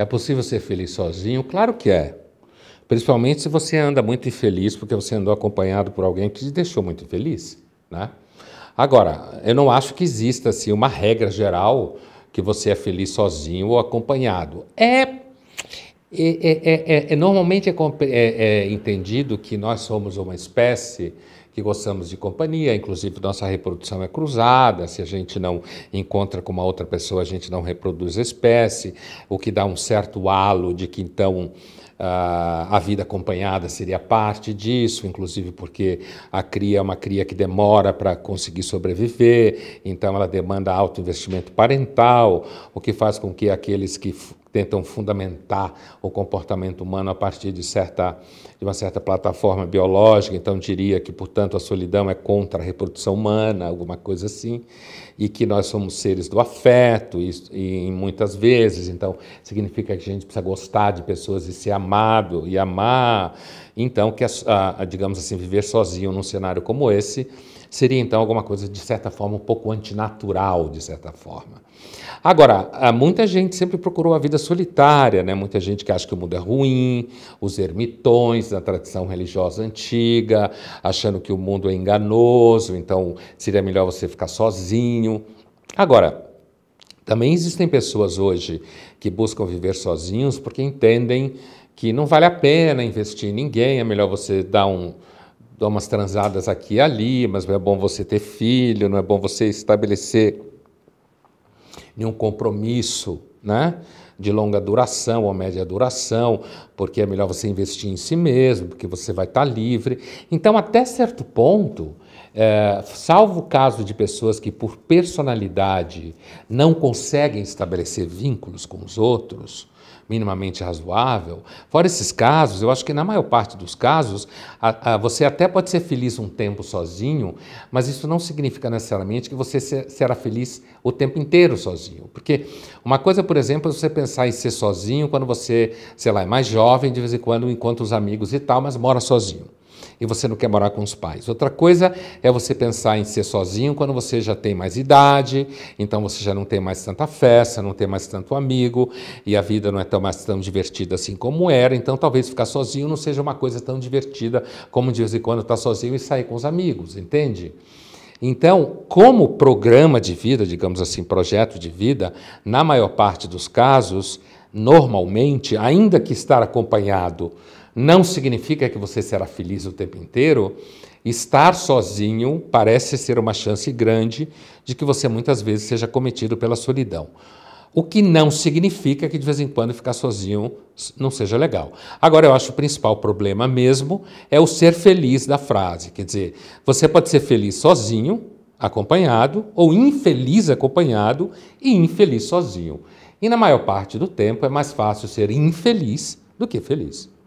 É possível ser feliz sozinho? Claro que é. Principalmente se você anda muito infeliz porque você andou acompanhado por alguém que te deixou muito infeliz, né? Agora, eu não acho que exista assim uma regra geral que você é feliz sozinho ou acompanhado. É, é, é, é, é normalmente é, é, é, entendido que nós somos uma espécie que gostamos de companhia, inclusive nossa reprodução é cruzada, se a gente não encontra com uma outra pessoa, a gente não reproduz espécie, o que dá um certo halo de que então ah, a vida acompanhada seria parte disso, inclusive porque a cria é uma cria que demora para conseguir sobreviver, então ela demanda alto investimento parental, o que faz com que aqueles que tentam fundamentar o comportamento humano a partir de, certa, de uma certa plataforma biológica, então diria que, portanto, a solidão é contra a reprodução humana, alguma coisa assim, e que nós somos seres do afeto, e, e muitas vezes, então, significa que a gente precisa gostar de pessoas e ser amado e amar, então que, a, a, digamos assim, viver sozinho num cenário como esse seria então alguma coisa de certa forma um pouco antinatural, de certa forma. Agora, muita gente sempre procurou a vida solitária, né? Muita gente que acha que o mundo é ruim, os ermitões da tradição religiosa antiga, achando que o mundo é enganoso, então seria melhor você ficar sozinho. Agora, também existem pessoas hoje que buscam viver sozinhos porque entendem que não vale a pena investir em ninguém, é melhor você dar, um, dar umas transadas aqui e ali, mas não é bom você ter filho, não é bom você estabelecer nenhum compromisso né? de longa duração ou média duração, porque é melhor você investir em si mesmo, porque você vai estar livre. Então, até certo ponto, é, salvo o caso de pessoas que, por personalidade, não conseguem estabelecer vínculos com os outros, minimamente razoável. Fora esses casos, eu acho que na maior parte dos casos, a, a, você até pode ser feliz um tempo sozinho, mas isso não significa necessariamente que você será feliz o tempo inteiro sozinho. Porque uma coisa, por exemplo, é você pensar em ser sozinho quando você, sei lá, é mais jovem, de vez em quando encontra os amigos e tal, mas mora sozinho e você não quer morar com os pais. Outra coisa é você pensar em ser sozinho quando você já tem mais idade, então você já não tem mais tanta festa, não tem mais tanto amigo e a vida não é tão mais tão divertida assim como era. Então talvez ficar sozinho não seja uma coisa tão divertida como de vez em quando estar tá sozinho e sair com os amigos, entende? Então, como programa de vida, digamos assim, projeto de vida, na maior parte dos casos, normalmente, ainda que estar acompanhado não significa que você será feliz o tempo inteiro, estar sozinho parece ser uma chance grande de que você muitas vezes seja cometido pela solidão. O que não significa que de vez em quando ficar sozinho não seja legal. Agora, eu acho que o principal problema mesmo é o ser feliz da frase. Quer dizer, você pode ser feliz sozinho, acompanhado, ou infeliz acompanhado e infeliz sozinho. E na maior parte do tempo é mais fácil ser infeliz do que feliz.